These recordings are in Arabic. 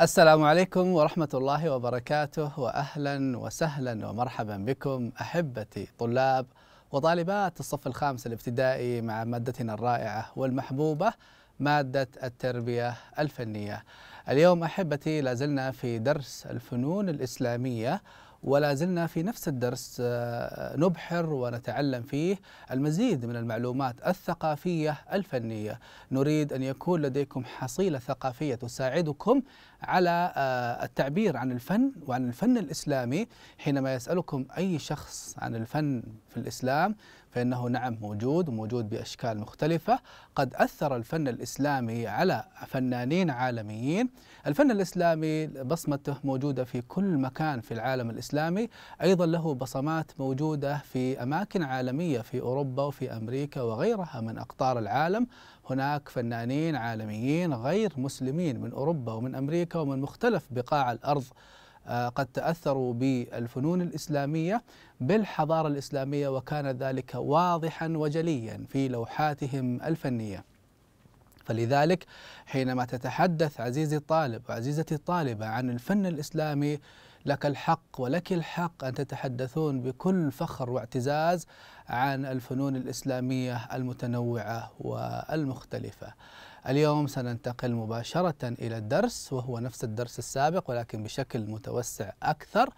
السلام عليكم ورحمة الله وبركاته وأهلا وسهلا ومرحبا بكم أحبتي طلاب وطالبات الصف الخامس الابتدائي مع مادتنا الرائعة والمحبوبة مادة التربية الفنية اليوم أحبتي لازلنا في درس الفنون الإسلامية ولا زلنا في نفس الدرس آه، نبحر ونتعلم فيه المزيد من المعلومات الثقافية الفنية نريد أن يكون لديكم حصيلة ثقافية تساعدكم على آه، التعبير عن الفن وعن الفن الإسلامي حينما يسألكم أي شخص عن الفن في الإسلام فإنه نعم موجود وموجود بأشكال مختلفة قد أثر الفن الإسلامي على فنانين عالميين الفن الإسلامي بصمته موجودة في كل مكان في العالم الإسلامي أيضا له بصمات موجودة في أماكن عالمية في أوروبا وفي أمريكا وغيرها من أقطار العالم هناك فنانين عالميين غير مسلمين من أوروبا ومن أمريكا ومن مختلف بقاع الأرض آه، قد تأثروا بالفنون الإسلامية بالحضارة الإسلامية وكان ذلك واضحا وجليا في لوحاتهم الفنية فلذلك حينما تتحدث عزيزي الطالب وعزيزتي الطالبة عن الفن الإسلامي لك الحق ولك الحق أن تتحدثون بكل فخر واعتزاز عن الفنون الإسلامية المتنوعة والمختلفة اليوم سننتقل مباشرة إلى الدرس وهو نفس الدرس السابق ولكن بشكل متوسع أكثر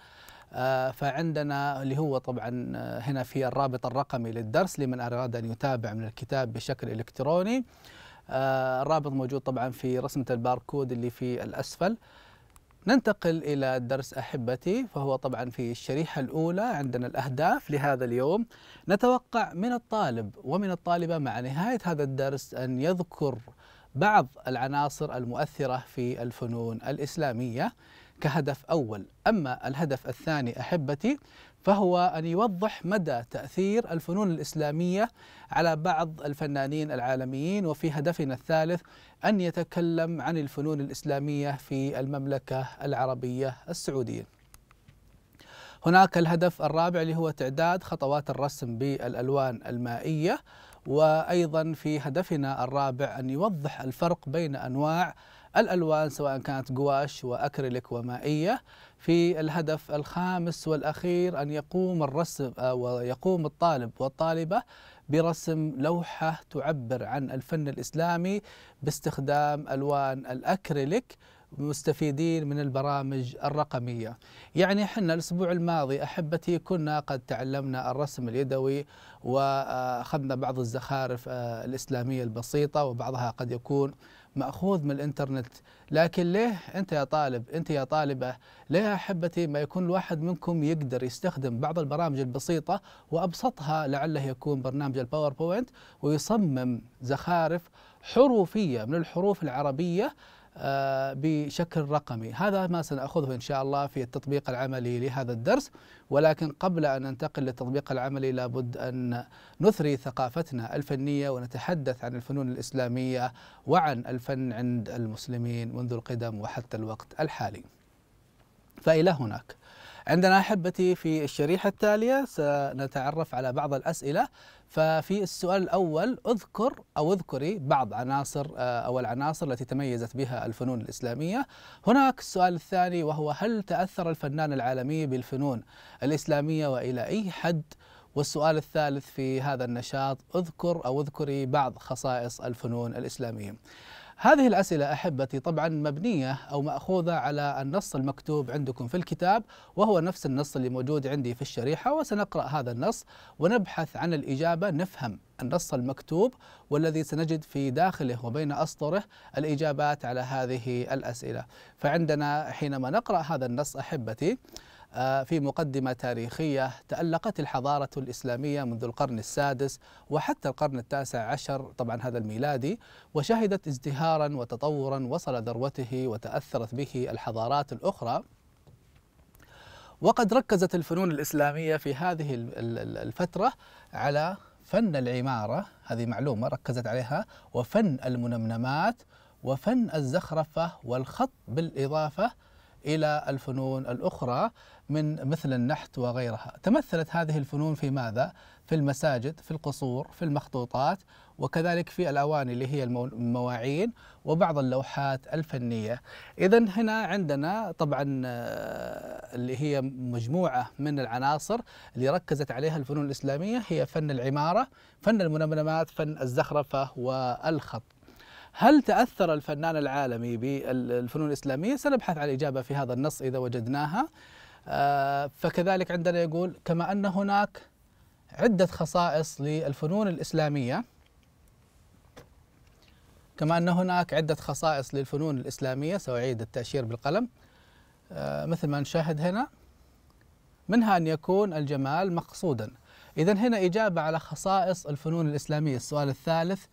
آه، فعندنا اللي هو طبعا آه، هنا في الرابط الرقمي للدرس لمن أراد أن يتابع من الكتاب بشكل إلكتروني آه، الرابط موجود طبعا في رسمة الباركود اللي في الأسفل ننتقل إلى الدرس أحبتي فهو طبعا في الشريحة الأولى عندنا الأهداف لهذا اليوم نتوقع من الطالب ومن الطالبة مع نهاية هذا الدرس أن يذكر بعض العناصر المؤثرة في الفنون الإسلامية كهدف أول أما الهدف الثاني أحبتي فهو أن يوضح مدى تأثير الفنون الإسلامية على بعض الفنانين العالميين وفي هدفنا الثالث أن يتكلم عن الفنون الإسلامية في المملكة العربية السعودية هناك الهدف الرابع اللي هو تعداد خطوات الرسم بالألوان المائية وأيضا في هدفنا الرابع أن يوضح الفرق بين أنواع الألوان سواء كانت قواش وأكريليك ومائية في الهدف الخامس والأخير أن يقوم الرسم آه، ويقوم الطالب والطالبة برسم لوحة تعبر عن الفن الإسلامي باستخدام ألوان الأكريليك مستفيدين من البرامج الرقمية يعني حنا الأسبوع الماضي أحبتي كنا قد تعلمنا الرسم اليدوي وأخذنا بعض الزخارف آه، الإسلامية البسيطة وبعضها قد يكون مأخوذ من الإنترنت لكن ليه أنت يا طالب أنت يا طالبة ليه أحبتي ما يكون الواحد منكم يقدر يستخدم بعض البرامج البسيطة وأبسطها لعله يكون برنامج الباوربوينت ويصمم زخارف حروفية من الحروف العربية آه، بشكل رقمي هذا ما سنأخذه إن شاء الله في التطبيق العملي لهذا الدرس ولكن قبل أن ننتقل للتطبيق العملي لابد أن نثري ثقافتنا الفنية ونتحدث عن الفنون الإسلامية وعن الفن عند المسلمين منذ القدم وحتى الوقت الحالي فإلى هناك عندنا أحبتي في الشريحة التالية سنتعرف على بعض الأسئلة ففي السؤال الأول أذكر أو اذكري بعض عناصر آه، أو العناصر التي تميزت بها الفنون الإسلامية هناك السؤال الثاني وهو هل تأثر الفنان العالمي بالفنون الإسلامية وإلى أي حد؟ والسؤال الثالث في هذا النشاط اذكر أو اذكري بعض خصائص الفنون الإسلامية هذه الأسئلة أحبتي طبعا مبنية أو مأخوذة على النص المكتوب عندكم في الكتاب وهو نفس النص اللي موجود عندي في الشريحة وسنقرأ هذا النص ونبحث عن الإجابة نفهم النص المكتوب والذي سنجد في داخله وبين أسطره الإجابات على هذه الأسئلة فعندنا حينما نقرأ هذا النص أحبتي في مقدمة تاريخية تألقت الحضارة الإسلامية منذ القرن السادس وحتى القرن التاسع عشر طبعا هذا الميلادي وشهدت ازدهارا وتطورا وصل ذروته وتأثرت به الحضارات الأخرى وقد ركزت الفنون الإسلامية في هذه الفترة على فن العمارة هذه معلومة ركزت عليها وفن المنمنمات وفن الزخرفة والخط بالإضافة إلى الفنون الأخرى من مثل النحت وغيرها تمثلت هذه الفنون في ماذا؟ في المساجد في القصور في المخطوطات وكذلك في الأواني اللي هي المواعين وبعض اللوحات الفنية إذا هنا عندنا طبعا آه، اللي هي مجموعة من العناصر اللي ركزت عليها الفنون الإسلامية هي فن العمارة فن المنمنمات فن الزخرفة والخط هل تأثر الفنان العالمي بالفنون الإسلامية سنبحث عن إجابة في هذا النص إذا وجدناها آه، فكذلك عندنا يقول كما أن هناك عدة خصائص للفنون الإسلامية كما أن هناك عدة خصائص للفنون الإسلامية سأعيد التأشير بالقلم آه، مثل ما نشاهد هنا منها أن يكون الجمال مقصودا إذا هنا إجابة على خصائص الفنون الإسلامية السؤال الثالث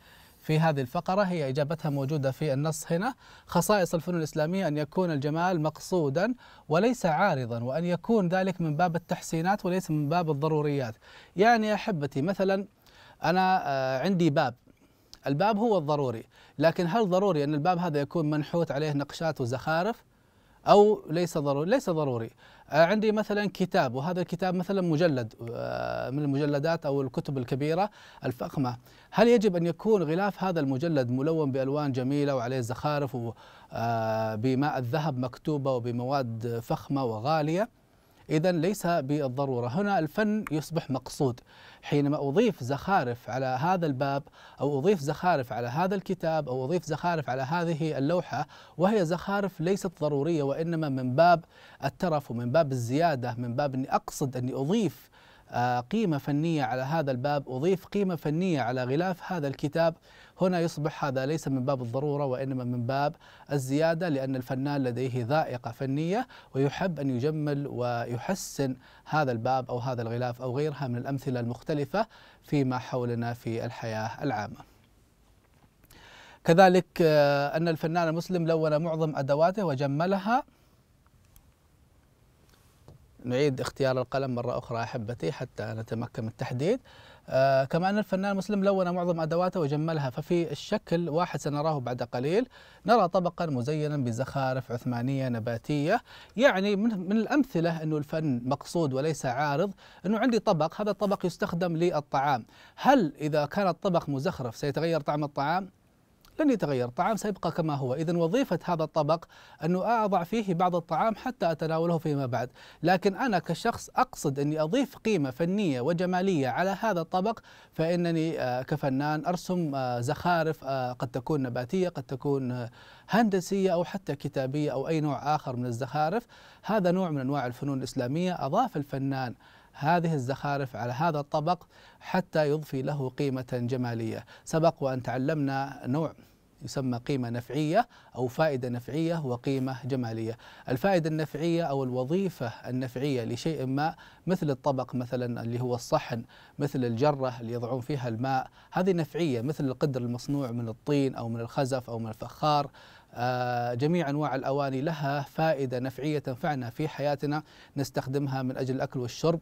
في هذه الفقرة هي إجابتها موجودة في النص هنا خصائص الفنون الإسلامية أن يكون الجمال مقصودا وليس عارضا وأن يكون ذلك من باب التحسينات وليس من باب الضروريات يعني يا أحبتي مثلا أنا آه، عندي باب الباب هو الضروري لكن هل ضروري أن الباب هذا يكون منحوت عليه نقشات وزخارف أو ليس ضروري ليس ضروري آه، عندي مثلا كتاب وهذا الكتاب مثلا مجلد آه، من المجلدات او الكتب الكبيره الفخمه، هل يجب ان يكون غلاف هذا المجلد ملون بالوان جميله وعليه زخارف وبماء آه، الذهب مكتوبه وبمواد فخمه وغاليه؟ إذا ليس بالضرورة هنا الفن يصبح مقصود حينما أضيف زخارف على هذا الباب أو أضيف زخارف على هذا الكتاب أو أضيف زخارف على هذه اللوحة وهي زخارف ليست ضرورية وإنما من باب الترف ومن باب الزيادة من باب أني أقصد أني أضيف آه، قيمة فنية على هذا الباب أضيف قيمة فنية على غلاف هذا الكتاب هنا يصبح هذا ليس من باب الضروره وانما من باب الزياده لان الفنان لديه ذائقه فنيه ويحب ان يجمل ويحسن هذا الباب او هذا الغلاف او غيرها من الامثله المختلفه فيما حولنا في الحياه العامه. كذلك آه، ان الفنان المسلم لون معظم ادواته وجملها نعيد اختيار القلم مرة أخرى أحبتي حتى نتمكن من التحديد آه كما أن الفنان مسلم لون معظم أدواته وجملها ففي الشكل واحد سنراه بعد قليل نرى طبقا مزينا بزخارف عثمانية نباتية يعني من, من الأمثلة أنه الفن مقصود وليس عارض أنه عندي طبق هذا الطبق يستخدم للطعام هل إذا كان الطبق مزخرف سيتغير طعم الطعام؟ لن يتغير الطعام سيبقى كما هو إذا وظيفة هذا الطبق أنه أضع فيه بعض الطعام حتى أتناوله فيما بعد لكن أنا كشخص أقصد أني أضيف قيمة فنية وجمالية على هذا الطبق فإنني آه، كفنان أرسم آه، زخارف آه، قد تكون نباتية قد تكون هندسية أو حتى كتابية أو أي نوع آخر من الزخارف هذا نوع من أنواع الفنون الإسلامية أضاف الفنان هذه الزخارف على هذا الطبق حتى يضفي له قيمة جمالية سبق وأن تعلمنا نوع يسمى قيمة نفعية أو فائدة نفعية وقيمة جمالية الفائدة النفعية أو الوظيفة النفعية لشيء ما مثل الطبق مثلا اللي هو الصحن مثل الجرة اللي يضعون فيها الماء هذه نفعية مثل القدر المصنوع من الطين أو من الخزف أو من الفخار آه، جميع انواع الاواني لها فائده نفعيه تنفعنا في حياتنا نستخدمها من اجل الاكل والشرب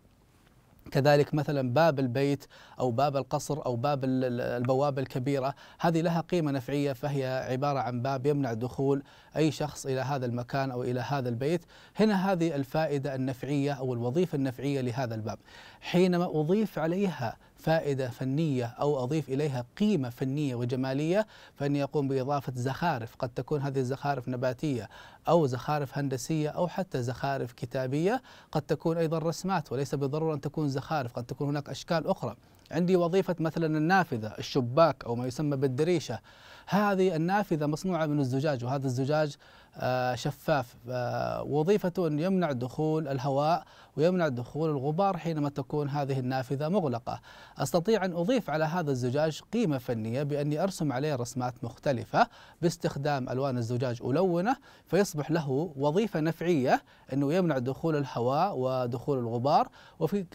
كذلك مثلا باب البيت او باب القصر او باب البوابه الكبيره هذه لها قيمه نفعيه فهي عباره عن باب يمنع دخول اي شخص الى هذا المكان او الى هذا البيت هنا هذه الفائده النفعيه او الوظيفه النفعيه لهذا الباب حينما اضيف عليها فائدة فنية أو أضيف إليها قيمة فنية وجمالية فإني أقوم بإضافة زخارف قد تكون هذه الزخارف نباتية أو زخارف هندسية أو حتى زخارف كتابية قد تكون أيضا رسمات وليس بالضرورة أن تكون زخارف قد تكون هناك أشكال أخرى عندي وظيفة مثلا النافذة الشباك أو ما يسمى بالدريشة هذه النافذة مصنوعة من الزجاج وهذا الزجاج آه، شفاف آه، وظيفته أن يمنع دخول الهواء ويمنع دخول الغبار حينما تكون هذه النافذة مغلقة أستطيع أن أضيف على هذا الزجاج قيمة فنية بأني أرسم عليه رسمات مختلفة باستخدام ألوان الزجاج ألونه فيصبح له وظيفة نفعية أنه يمنع دخول الهواء ودخول الغبار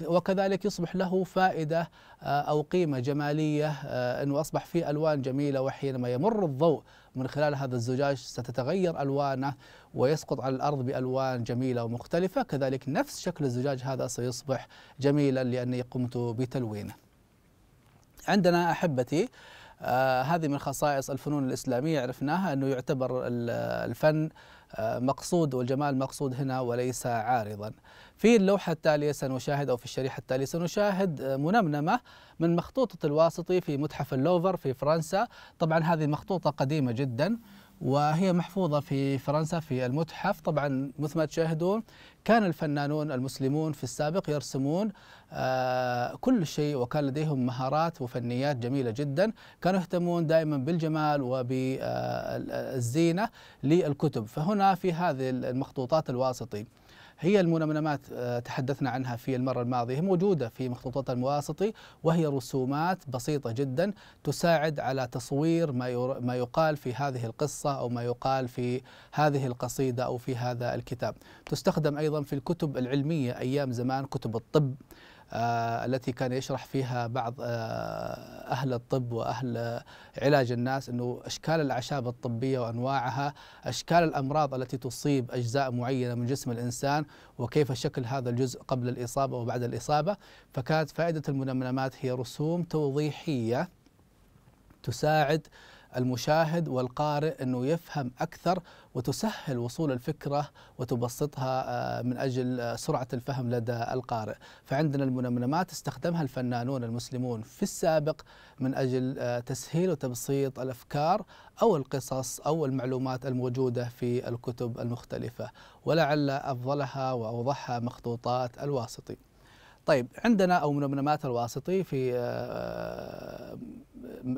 وكذلك يصبح له فائدة آه، أو قيمة جمالية أنه أصبح فيه ألوان جميلة وحينما يمر الضوء من خلال هذا الزجاج ستتغير ألوانه ويسقط على الأرض بألوان جميلة ومختلفة كذلك نفس شكل الزجاج هذا سيصبح جميلا لأني قمت بتلوينه عندنا أحبتي آه هذه من خصائص الفنون الإسلامية عرفناها أنه يعتبر الفن مقصود والجمال مقصود هنا وليس عارضا في اللوحة التالية سنشاهد أو في الشريحة التالية سنشاهد منمنمة من مخطوطة الواسطي في متحف اللوفر في فرنسا طبعا هذه مخطوطة قديمة جدا وهي محفوظة في فرنسا في المتحف طبعا مثل ما تشاهدون كان الفنانون المسلمون في السابق يرسمون آه، كل شيء وكان لديهم مهارات وفنيات جميلة جدا كانوا يهتمون دائما بالجمال وبالزينة للكتب فهنا في هذه المخطوطات الواسطي هي المنمنمات آه، تحدثنا عنها في المرة الماضية موجودة في مخطوطات المواسطي وهي رسومات بسيطة جدا تساعد على تصوير ما يقال في هذه القصة أو ما يقال في هذه القصيدة أو في هذا الكتاب تستخدم أيضا في الكتب العلمية أيام زمان كتب الطب آه، التي كان يشرح فيها بعض آه، أهل الطب وأهل علاج الناس أنه أشكال الأعشاب الطبية وأنواعها أشكال الأمراض التي تصيب أجزاء معينة من جسم الإنسان وكيف شكل هذا الجزء قبل الإصابة وبعد الإصابة فكانت فائدة المنمنمات هي رسوم توضيحية تساعد المشاهد والقارئ انه يفهم اكثر وتسهل وصول الفكره وتبسطها آه، من اجل آه، سرعه الفهم لدى القارئ، فعندنا المنمنمات استخدمها الفنانون المسلمون في السابق من اجل آه، تسهيل وتبسيط الافكار او القصص او المعلومات الموجوده في الكتب المختلفه، ولعل افضلها واوضحها مخطوطات الواسطي. طيب عندنا او منمنمات الواسطي في آه، آه،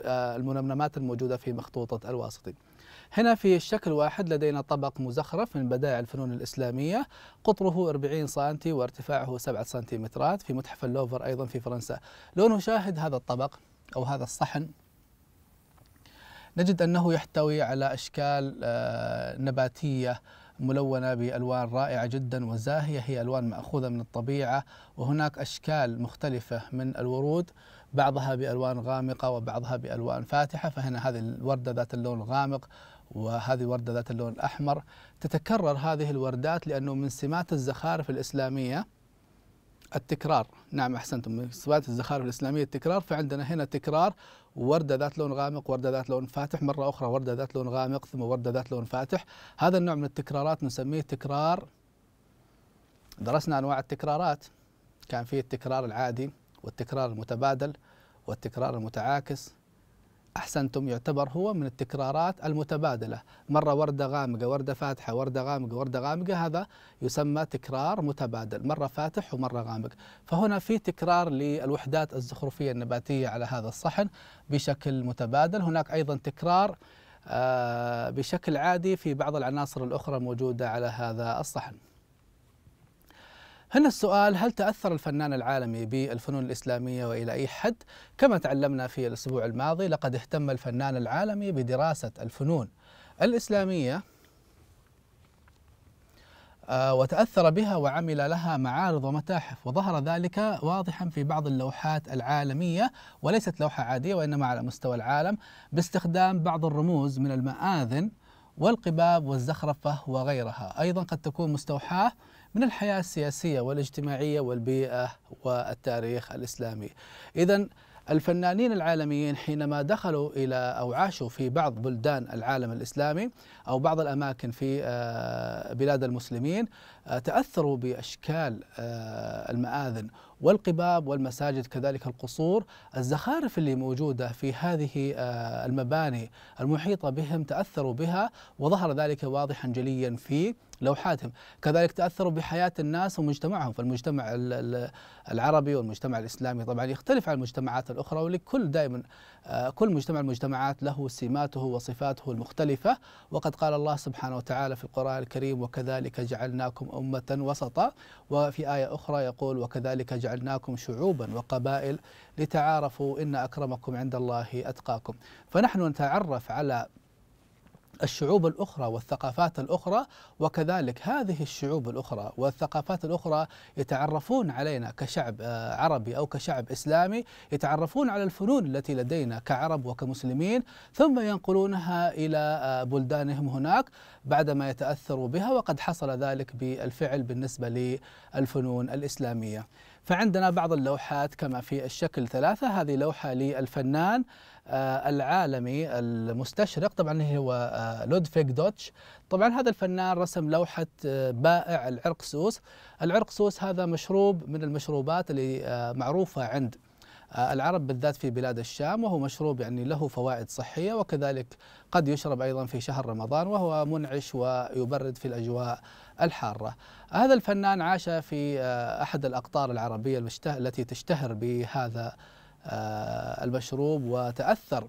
آه، المنمنمات الموجوده في مخطوطه الواسطي. هنا في الشكل واحد لدينا طبق مزخرف من بدائع الفنون الإسلامية قطره 40 سم وارتفاعه 7 سنتيمترات في متحف اللوفر أيضا في فرنسا لو نشاهد هذا الطبق أو هذا الصحن نجد أنه يحتوي على أشكال آه، نباتية ملونة بألوان رائعة جدا وزاهية هي ألوان مأخوذة من الطبيعة وهناك أشكال مختلفة من الورود بعضها بألوان غامقة وبعضها بألوان فاتحة فهنا هذه الوردة ذات اللون الغامق وهذه وردة ذات اللون الأحمر تتكرر هذه الوردات لأنه من سمات الزخارف الإسلامية التكرار نعم أحسنتم صفات الزخارف الإسلامية التكرار فعندنا هنا تكرار وردة ذات لون غامق وردة ذات لون فاتح مرة أخرى وردة ذات لون غامق ثم وردة ذات لون فاتح هذا النوع من التكرارات نسميه تكرار درسنا أنواع التكرارات كان فيه التكرار العادي والتكرار المتبادل والتكرار المتعاكس أحسنتم يعتبر هو من التكرارات المتبادلة مرة وردة غامقة وردة فاتحة وردة غامقة وردة غامقة هذا يسمى تكرار متبادل مرة فاتح ومرة غامق فهنا في تكرار للوحدات الزخرفية النباتية على هذا الصحن بشكل متبادل هناك أيضا تكرار آه، بشكل عادي في بعض العناصر الأخرى الموجودة على هذا الصحن هنا السؤال هل تأثر الفنان العالمي بالفنون الإسلامية وإلى أي حد؟ كما تعلمنا في الأسبوع الماضي لقد اهتم الفنان العالمي بدراسة الفنون الإسلامية آه، وتأثر بها وعمل لها معارض ومتاحف وظهر ذلك واضحا في بعض اللوحات العالمية وليست لوحة عادية وإنما على مستوى العالم باستخدام بعض الرموز من المآذن والقباب والزخرفة وغيرها أيضا قد تكون مستوحاة من الحياة السياسية والاجتماعية والبيئة والتاريخ الإسلامي إذا الفنانين العالميين حينما دخلوا إلى أو عاشوا في بعض بلدان العالم الإسلامي أو بعض الأماكن في آه، بلاد المسلمين آه، تأثروا بأشكال آه، المآذن والقباب والمساجد كذلك القصور الزخارف اللي موجودة في هذه المباني المحيطة بهم تأثروا بها وظهر ذلك واضحا جليا في لوحاتهم كذلك تأثروا بحياة الناس ومجتمعهم فالمجتمع العربي والمجتمع الإسلامي طبعا يختلف عن المجتمعات الأخرى ولكل دائما آه، كل مجتمع المجتمعات له سماته وصفاته المختلفة وقد قال الله سبحانه وتعالى في القرآن الكريم وكذلك جعلناكم أمة وسطا وفي آية أخرى يقول وكذلك جعلناكم شعوبا وقبائل لتعارفوا إن أكرمكم عند الله أتقاكم فنحن نتعرف على الشعوب الأخرى والثقافات الأخرى وكذلك هذه الشعوب الأخرى والثقافات الأخرى يتعرفون علينا كشعب آه، عربي أو كشعب إسلامي يتعرفون على الفنون التي لدينا كعرب وكمسلمين ثم ينقلونها إلى آه، بلدانهم هناك بعدما يتأثروا بها وقد حصل ذلك بالفعل بالنسبة للفنون الإسلامية فعندنا بعض اللوحات كما في الشكل ثلاثة هذه لوحة للفنان آه، العالمي المستشرق طبعا هو آه، لودفيك دوتش طبعا هذا الفنان رسم لوحة آه، بائع العرق سوس العرق سوس هذا مشروب من المشروبات اللي معروفة عند العرب بالذات في بلاد الشام وهو مشروب يعني له فوائد صحية وكذلك قد يشرب أيضا في شهر رمضان وهو منعش ويبرد في الأجواء الحارة هذا الفنان عاش في أحد الأقطار العربية التي تشتهر بهذا آه، المشروب وتأثر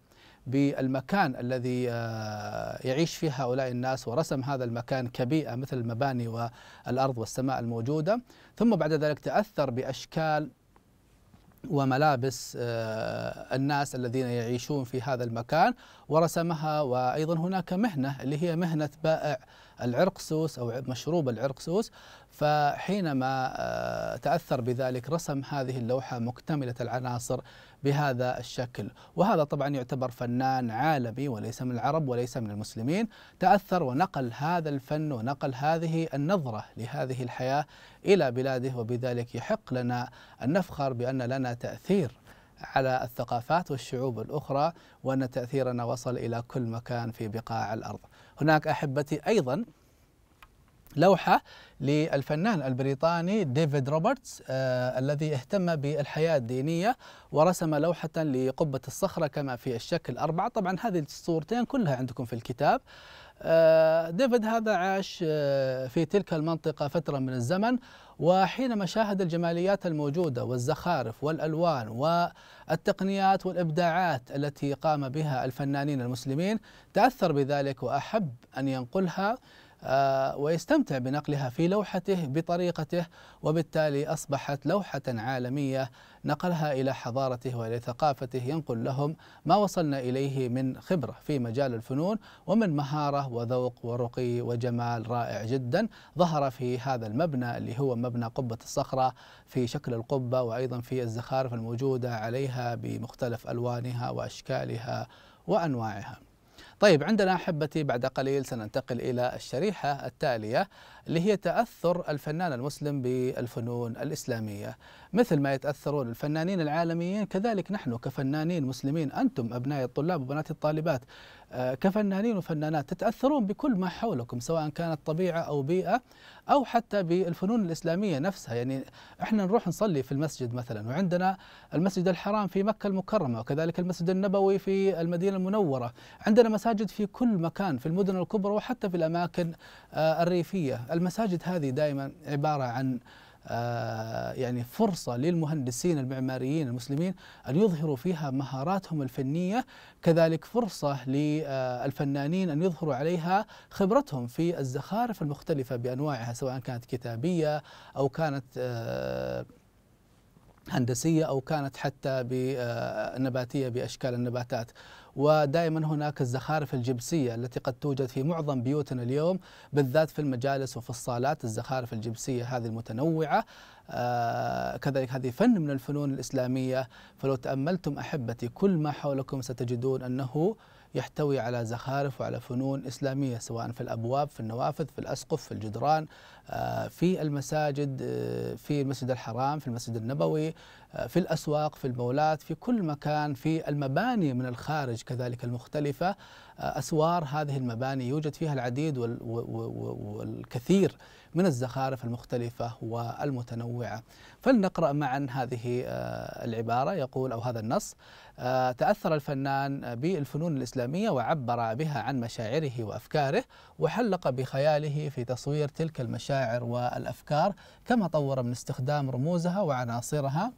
بالمكان الذي آه، يعيش فيه هؤلاء الناس ورسم هذا المكان كبيئة مثل المباني والأرض والسماء الموجودة ثم بعد ذلك تأثر بأشكال وملابس آه، الناس الذين يعيشون في هذا المكان ورسمها وأيضا هناك مهنة اللي هي مهنة بائع العرقسوس أو مشروب العرقسوس فحينما آه، تأثر بذلك رسم هذه اللوحة مكتملة العناصر بهذا الشكل وهذا طبعا يعتبر فنان عالمي وليس من العرب وليس من المسلمين تأثر ونقل هذا الفن ونقل هذه النظرة لهذه الحياة إلى بلاده وبذلك يحق لنا أن نفخر بأن لنا تأثير على الثقافات والشعوب الأخرى وأن تأثيرنا وصل إلى كل مكان في بقاع الأرض هناك أحبتي أيضا لوحة للفنان البريطاني ديفيد روبرتس آه الذي اهتم بالحياة الدينية ورسم لوحة لقبة الصخرة كما في الشكل أربعة طبعا هذه الصورتين كلها عندكم في الكتاب آه، ديفيد هذا عاش آه، في تلك المنطقة فترة من الزمن وحينما شاهد الجماليات الموجودة والزخارف والألوان والتقنيات والإبداعات التي قام بها الفنانين المسلمين تأثر بذلك وأحب أن ينقلها آه، ويستمتع بنقلها في لوحته بطريقته وبالتالي أصبحت لوحة عالمية نقلها إلى حضارته وإلى ثقافته ينقل لهم ما وصلنا إليه من خبرة في مجال الفنون ومن مهارة وذوق ورقي وجمال رائع جدا ظهر في هذا المبنى اللي هو مبنى قبة الصخرة في شكل القبة وأيضا في الزخارف الموجودة عليها بمختلف ألوانها وأشكالها وأنواعها طيب عندنا احبتي بعد قليل سننتقل الى الشريحه التاليه اللي هي تاثر الفنان المسلم بالفنون الاسلاميه، مثل ما يتاثرون الفنانين العالميين كذلك نحن كفنانين مسلمين انتم ابناء الطلاب وبنات الطالبات آه، كفنانين وفنانات تتأثرون بكل ما حولكم سواء كانت طبيعة أو بيئة أو حتى بالفنون الإسلامية نفسها يعني إحنا نروح نصلي في المسجد مثلا وعندنا المسجد الحرام في مكة المكرمة وكذلك المسجد النبوي في المدينة المنورة عندنا مساجد في كل مكان في المدن الكبرى وحتى في الأماكن آه، الريفية المساجد هذه دائما عبارة عن آه، يعني فرصة للمهندسين المعماريين المسلمين أن يظهروا فيها مهاراتهم الفنية كذلك فرصة للفنانين أن يظهروا عليها خبرتهم في الزخارف المختلفة بأنواعها سواء كانت كتابية أو كانت آه، هندسية أو كانت حتى آه، نباتية بأشكال النباتات ودائما هناك الزخارف الجبسية التي قد توجد في معظم بيوتنا اليوم بالذات في المجالس وفي الصالات الزخارف الجبسية هذه المتنوعة آه، كذلك هذه فن من الفنون الإسلامية فلو تأملتم أحبتي كل ما حولكم ستجدون أنه يحتوي على زخارف وعلى فنون إسلامية سواء في الأبواب في النوافذ في الأسقف في الجدران آه، في المساجد آه، في المسجد الحرام في المسجد النبوي آه، في الأسواق في المولات في كل مكان في المباني من الخارج كذلك المختلفة أسوار هذه المباني يوجد فيها العديد والكثير من الزخارف المختلفة والمتنوعة فلنقرأ معا هذه آه، العبارة يقول أو هذا النص آه، تأثر الفنان بالفنون الإسلامية وعبر بها عن مشاعره وأفكاره وحلق بخياله في تصوير تلك المشاعر والأفكار كما طور من استخدام رموزها وعناصرها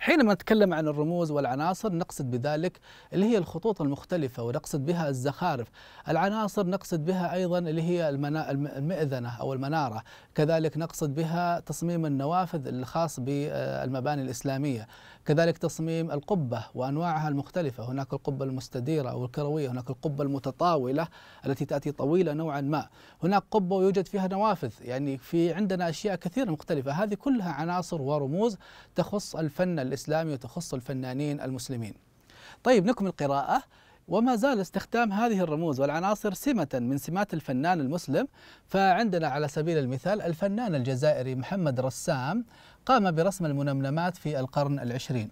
حينما نتكلم عن الرموز والعناصر نقصد بذلك اللي هي الخطوط المختلفة ونقصد بها الزخارف العناصر نقصد بها أيضا اللي هي المنا... المئذنة أو المنارة كذلك نقصد بها تصميم النوافذ الخاص بالمباني الإسلامية كذلك تصميم القبة وأنواعها المختلفة هناك القبة المستديرة أو الكروية هناك القبة المتطاولة التي تأتي طويلة نوعا ما هناك قبة ويوجد فيها نوافذ يعني في عندنا أشياء كثيرة مختلفة هذه كلها عناصر ورموز تخص الفن الإسلامي وتخص الفنانين المسلمين طيب نكمل القراءة وما زال استخدام هذه الرموز والعناصر سمة من سمات الفنان المسلم فعندنا على سبيل المثال الفنان الجزائري محمد رسام قام برسم المنمنمات في القرن العشرين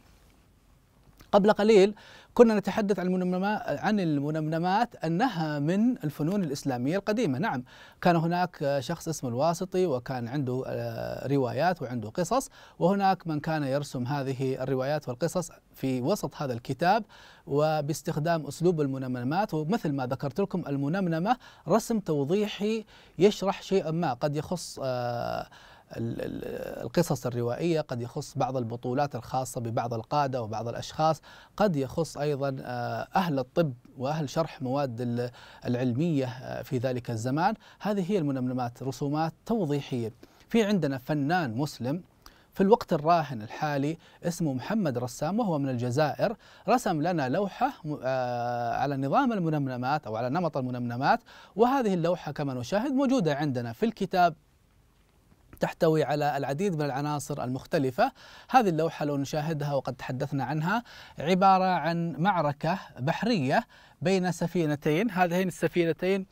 قبل قليل كنا نتحدث عن عن المنمنمات انها من الفنون الاسلاميه القديمه، نعم كان هناك شخص اسمه الواسطي وكان عنده آه، روايات وعنده قصص، وهناك من كان يرسم هذه الروايات والقصص في وسط هذا الكتاب وباستخدام اسلوب المنمنمات ومثل ما ذكرت لكم المنمنمه رسم توضيحي يشرح شيئا ما قد يخص آه القصص الروائية قد يخص بعض البطولات الخاصة ببعض القادة وبعض الأشخاص قد يخص أيضا آه، أهل الطب وأهل شرح مواد العلمية آه، في ذلك الزمان هذه هي المنمنمات رسومات توضيحية في عندنا فنان مسلم في الوقت الراهن الحالي اسمه محمد رسام وهو من الجزائر رسم لنا لوحة آه، على نظام المنمنمات أو على نمط المنمنمات وهذه اللوحة كما نشاهد موجودة عندنا في الكتاب تحتوي على العديد من العناصر المختلفة هذه اللوحة لو نشاهدها وقد تحدثنا عنها عبارة عن معركة بحرية بين سفينتين هذين السفينتين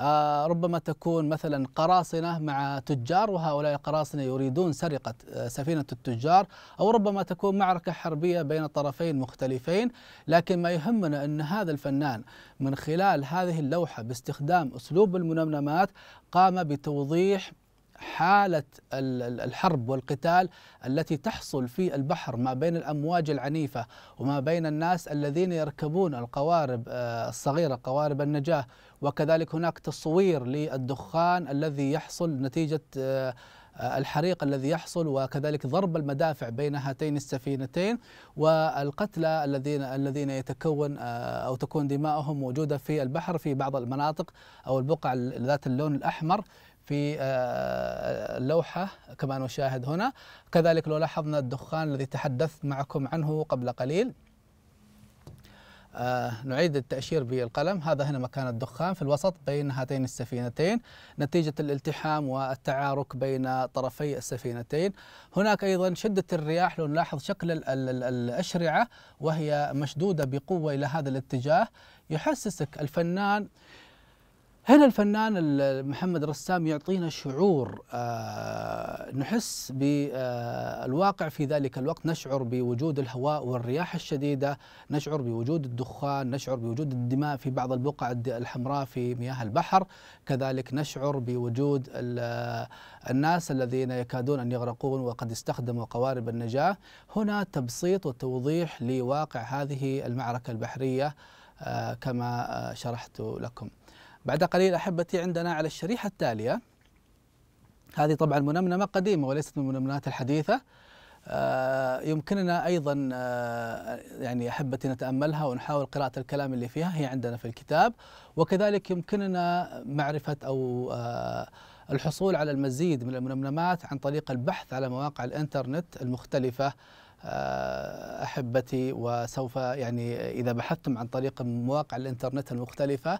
آه، ربما تكون مثلا قراصنة مع تجار وهؤلاء القراصنة يريدون سرقة آه، سفينة التجار أو ربما تكون معركة حربية بين طرفين مختلفين لكن ما يهمنا أن هذا الفنان من خلال هذه اللوحة باستخدام أسلوب المنمنمات قام بتوضيح حالة الحرب والقتال التي تحصل في البحر ما بين الأمواج العنيفة وما بين الناس الذين يركبون القوارب آه، الصغيرة قوارب النجاة وكذلك هناك تصوير للدخان الذي يحصل نتيجة آه، آه، الحريق الذي يحصل وكذلك ضرب المدافع بين هاتين السفينتين والقتلى الذين الذين يتكون او تكون دمائهم موجوده في البحر في بعض المناطق او البقع ذات اللون الاحمر في اللوحة آه، آه، كما نشاهد هنا كذلك لو لاحظنا الدخان الذي تحدثت معكم عنه قبل قليل آه، نعيد التأشير بالقلم هذا هنا مكان الدخان في الوسط بين هاتين السفينتين نتيجة الالتحام والتعارك بين طرفي السفينتين هناك أيضا شدة الرياح لو نلاحظ شكل الأشرعة وهي مشدودة بقوة إلى هذا الاتجاه يحسسك الفنان هنا الفنان محمد رسام يعطينا شعور آه، نحس بالواقع آه، في ذلك الوقت نشعر بوجود الهواء والرياح الشديدة نشعر بوجود الدخان نشعر بوجود الدماء في بعض البقع الحمراء في مياه البحر كذلك نشعر بوجود آه، الناس الذين يكادون أن يغرقون وقد استخدموا قوارب النجاة هنا تبسيط وتوضيح لواقع هذه المعركة البحرية كما شرحت لكم بعد قليل أحبتي عندنا على الشريحة التالية هذه طبعا منمنمة قديمة وليست من المنمنات الحديثة آه، يمكننا أيضا آه، يعني أحبتي نتأملها ونحاول قراءة الكلام اللي فيها هي عندنا في الكتاب وكذلك يمكننا معرفة أو آه، الحصول على المزيد من المنمنمات عن طريق البحث على مواقع الإنترنت المختلفة احبتي وسوف يعني اذا بحثتم عن طريق مواقع الانترنت المختلفه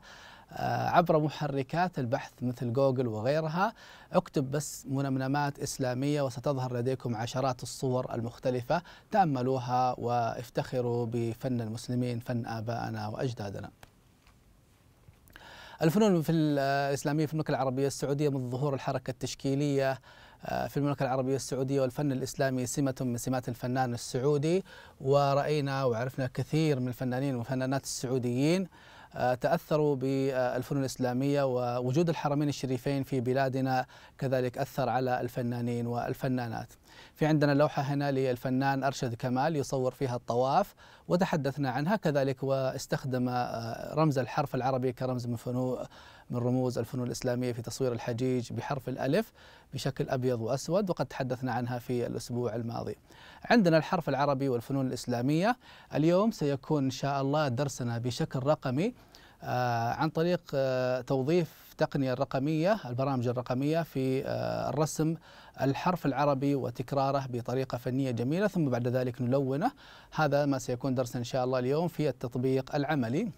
آه، عبر محركات البحث مثل جوجل وغيرها اكتب بس منمنمات إسلامية وستظهر لديكم عشرات الصور المختلفة تأملوها وافتخروا بفن المسلمين فن آبائنا وأجدادنا الفنون في آه، الإسلامية في المملكة العربية السعودية من ظهور الحركة التشكيلية آه، في المملكة العربية السعودية والفن الإسلامي سمة من سمات الفنان السعودي ورأينا وعرفنا كثير من الفنانين والفنانات السعوديين تأثروا بالفنون الإسلامية ووجود الحرمين الشريفين في بلادنا كذلك أثر على الفنانين والفنانات في عندنا لوحة هنا للفنان أرشد كمال يصور فيها الطواف وتحدثنا عنها كذلك واستخدم آه، رمز الحرف العربي كرمز من فنون من رموز الفنون الإسلامية في تصوير الحجيج بحرف الألف بشكل أبيض وأسود وقد تحدثنا عنها في الأسبوع الماضي عندنا الحرف العربي والفنون الإسلامية اليوم سيكون إن شاء الله درسنا بشكل رقمي آه، عن طريق آه، توظيف التقنية الرقمية البرامج الرقمية في آه، الرسم الحرف العربي وتكراره بطريقة فنية جميلة ثم بعد ذلك نلونه هذا ما سيكون درسنا إن شاء الله اليوم في التطبيق العملي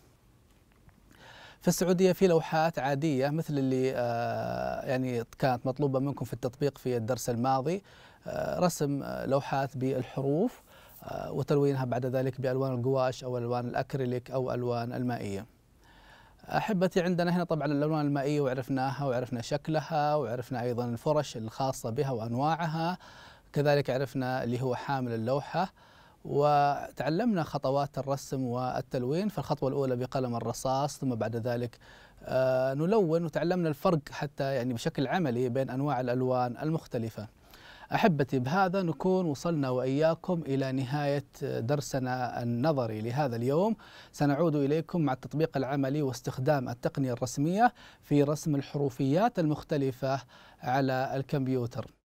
في السعوديه في لوحات عاديه مثل اللي آه، يعني كانت مطلوبه منكم في التطبيق في الدرس الماضي آه، رسم آه، لوحات بالحروف وتلوينها بعد ذلك بالوان القواش او الوان الاكريليك او الوان المائيه. احبتي عندنا هنا طبعا الالوان المائيه وعرفناها وعرفنا شكلها وعرفنا ايضا الفرش الخاصه بها وانواعها كذلك عرفنا اللي هو حامل اللوحه وتعلمنا خطوات الرسم والتلوين فالخطوة الأولى بقلم الرصاص ثم بعد ذلك آه، نلون وتعلمنا الفرق حتى يعني بشكل عملي بين أنواع الألوان المختلفة أحبتي بهذا نكون وصلنا وإياكم إلى نهاية درسنا النظري لهذا اليوم سنعود إليكم مع التطبيق العملي واستخدام التقنية الرسمية في رسم الحروفيات المختلفة على الكمبيوتر